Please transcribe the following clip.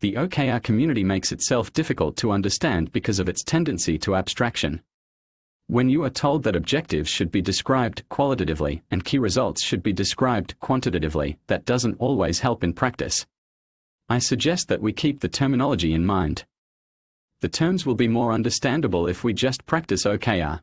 the OKR community makes itself difficult to understand because of its tendency to abstraction. When you are told that objectives should be described qualitatively and key results should be described quantitatively, that doesn't always help in practice. I suggest that we keep the terminology in mind. The terms will be more understandable if we just practice OKR.